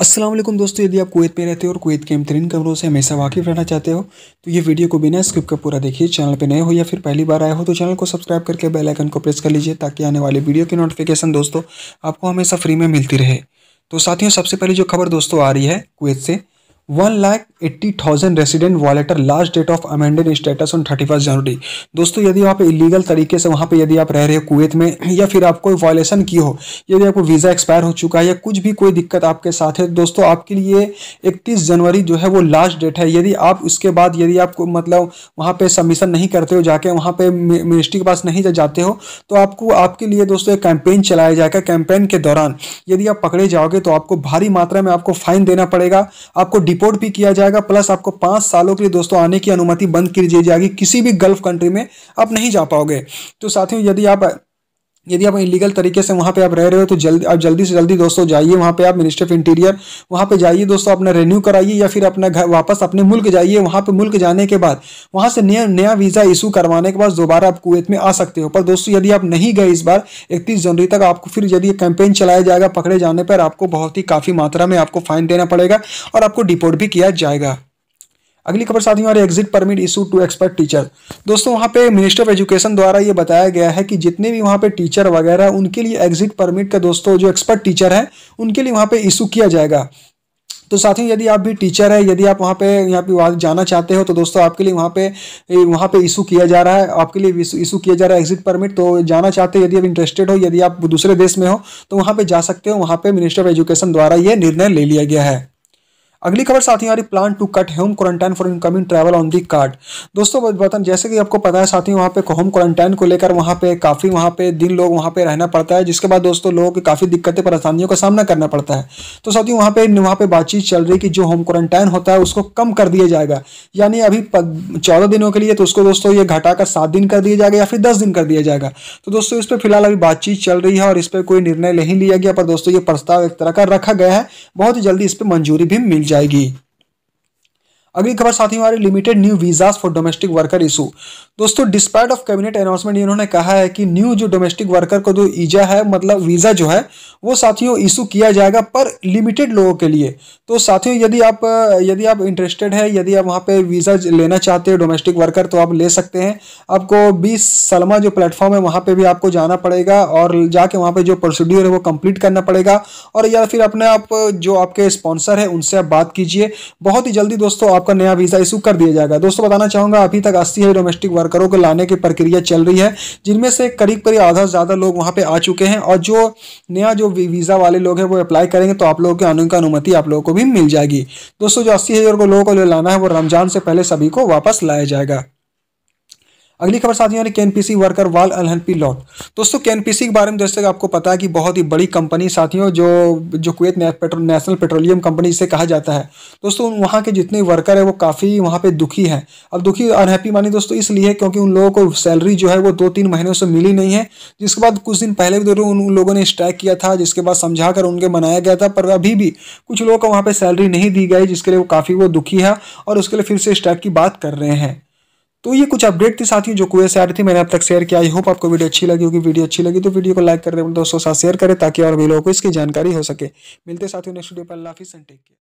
असलम दोस्तों यदि आप कुवैत में रहते हो और कुवैत के बेहतरीन खबरों से हमेशा वाकिफ रहना चाहते हो तो ये वीडियो को बिना स्किप का पूरा देखिए चैनल पर नए हो या फिर पहली बार आए हो तो चैनल को सब्सक्राइब करके बेल आइकन को प्रेस कर लीजिए ताकि आने वाले वीडियो की नोटिफिकेशन दोस्तों आपको हमेशा फ्री में मिलती रहे तो साथियों सबसे पहले जो खबर दोस्तों आ रही है कुवैत से one lakh eighty thousand resident violator last date of amended status on thirty first January दोस्तों यदि आप इलीगल तरीके से वहाँ पे यदि आप रह रहे हो कुवैत में या फिर आपको वॉयलेशन की हो यदि आपको वीज़ा एक्सपायर हो चुका है या कुछ भी कोई दिक्कत आपके साथ है दोस्तों आपके लिए इकतीस जनवरी जो है वो लास्ट डेट है यदि आप उसके बाद यदि आप मतलब वहाँ पर सबमिशन नहीं करते हो जाके वहाँ पर मिनिस्ट्री के पास नहीं जाते हो तो आपको आपके लिए दोस्तों एक कैंपेन चलाया जाएगा कैंपेन के दौरान यदि आप पकड़े जाओगे तो आपको भारी मात्रा में आपको फाइन देना पड़ेगा आपको डिपोर्ट भी किया जाएगा प्लस आपको पांच सालों के लिए दोस्तों आने की अनुमति बंद कर दी जाएगी किसी भी गल्फ कंट्री में आप नहीं जा पाओगे तो साथियों यदि आप यदि आप इलीगल तरीके से वहाँ पे आप रह रहे हो तो जल्दी आप जल्दी से जल्दी दोस्तों जाइए वहाँ पे आप मिनिस्ट्री ऑफ इंटीरियर वहाँ पे जाइए दोस्तों अपना रेन्यू कराइए या फिर अपना घर वापस अपने मुल्क जाइए वहाँ पे मुल्क जाने के बाद वहाँ से नया नया वीज़ा इशू करवाने के बाद दोबारा आप कुवैत में आ सकते हो पर दोस्तों यदि आप नहीं गए इस बार इकतीस जनवरी तक आपको फिर यदि कैंपेन चलाया जाएगा पकड़े जाने पर आपको बहुत ही काफ़ी मात्रा में आपको फ़ाइन देना पड़ेगा और आपको डिपोर्ट भी किया जाएगा अगली खबर साथ ही exit permit issue to expert teacher दोस्तों वहाँ पे मिनिस्टर ऑफ एजुकेशन द्वारा ये बताया गया है कि जितने भी वहाँ पे टीचर वगैरह उनके लिए एग्जिट परमिट का दोस्तों जो एक्सपर्ट टीचर है उनके लिए वहाँ पे इशू किया जाएगा तो साथियों यदि आप भी टीचर है यदि आप वहाँ पे यहाँ पे वहाँ जाना चाहते हो तो दोस्तों आपके लिए वहाँ पे वहाँ पे इशू किया जा रहा है आपके लिए इशू किया जा रहा है एग्जिट परमिट तो जाना चाहते हो यदि आप इंटरेस्टेड हो यदि आप दूसरे देश में हो तो वहाँ पे जा सकते हो वहाँ पे मिनिस्टर ऑफ एजुकेशन द्वारा ये निर्णय ले लिया गया है अगली खबर साथियों यारी plan to cut home quarantine for incoming travel on the card दोस्तों बतन जैसे कि आपको पता है साथियों वहाँ पे होम क्वारंटाइन को लेकर वहाँ पे काफ़ी वहाँ पे दिन लोग वहाँ पे रहना पड़ता है जिसके बाद दोस्तों लोगों की काफ़ी दिक्कतें परेशानियों का सामना करना पड़ता है तो साथियों वहाँ पे वहाँ पे बातचीत चल रही कि जो होम क्वारंटाइन होता है उसको कम कर दिया जाएगा यानी अभी चौदह दिनों के लिए तो उसको दोस्तों ये घटाकर सात दिन कर दिया जाएगा या फिर दस दिन कर दिया जाएगा तो दोस्तों इस पर फिलहाल अभी बातचीत चल रही है और इस पर कोई निर्णय नहीं लिया गया पर दोस्तों ये प्रस्ताव एक तरह का रखा गया है बहुत ही जल्दी इस पर मंजूरी भी मिल जाएगी अगली खबर साथियों limited new visa for domestic worker issue दोस्तों डिस्पाइट ऑफ कैबिनेट अनाउंसमेंट इन्होंने कहा है कि न्यू जो डोमेस्टिक वर्कर को जो ईजा है मतलब वीज़ा जो है वो साथियों इशू किया जाएगा पर लिमिटेड लोगों के लिए तो साथियों यदि आप यदि आप इंटरेस्टेड है यदि आप वहाँ पे वीज़ा लेना चाहते हो डोमेस्टिक वर्कर तो आप ले सकते हैं आपको बीस सलमा जो प्लेटफॉर्म है वहाँ पर भी आपको जाना पड़ेगा और जाके वहाँ पर जो प्रोसीड्यूर है वो कम्प्लीट करना पड़ेगा और या फिर अपने आप जो आपके स्पॉन्सर है उनसे आप बात कीजिए बहुत ही जल्दी दोस्तों आपका नया वीज़ा इशू कर दिया जाएगा दोस्तों बताना चाहूँगा अभी तक अस्सी है डोमेस्टिक वर्क वर्करों को लाने की प्रक्रिया चल रही है जिनमें से करीब करीब आधा से ज़्यादा लोग वहाँ पर आ चुके हैं और जो नया जो वीज़ा वाले लोग हैं वो अप्लाई करेंगे तो आप लोगों की अनुमति आप लोगों को भी मिल जाएगी दोस्तों जो अस्सी हज़ार लोगों को लाना है वो रमज़ान से पहले सभी को वापस लाया जाएगा अगली खबर साथियों ने केएनपीसी वर्कर वाल अलहनपी लॉट दोस्तों केएनपीसी के बारे में दर्शक आपको पता है कि बहुत ही बड़ी कंपनी साथियों जो जो कुत पेट्रो नेशनल पेट्रोलियम कंपनी जिसे कहा जाता है दोस्तों वहाँ के जितने वर्कर है वो काफ़ी वहाँ पे दुखी हैं अब दुखी अनहैप्पी मानी दोस्तों इसलिए क्योंकि उन लोगों को सैलरी जो है वो दो तीन महीनों से मिली नहीं है जिसके बाद कुछ दिन पहले भी उन लोगों ने स्ट्राइक किया था जिसके बाद समझा कर उनके मनाया गया था पर अभी भी कुछ लोगों को वहाँ पर सैलरी नहीं दी गई जिसके लिए वो काफ़ी वो दुखी है और उसके लिए फिर से स्ट्राइक की बात कर रहे हैं तो ये कुछ अपडेट थी साथियों जो कुएं से आ रही थी मैंने अब तक शेयर किया आई होप आपको वीडियो अच्छी लगी होगी वीडियो अच्छी लगी तो वीडियो को लाइक कर दें दोस्तों साथ शेयर करें ताकि और भी लोगों को इसकी जानकारी हो सके मिलते साथियों नेक्स्ट वीडियो पर लाफी सन टेक केयर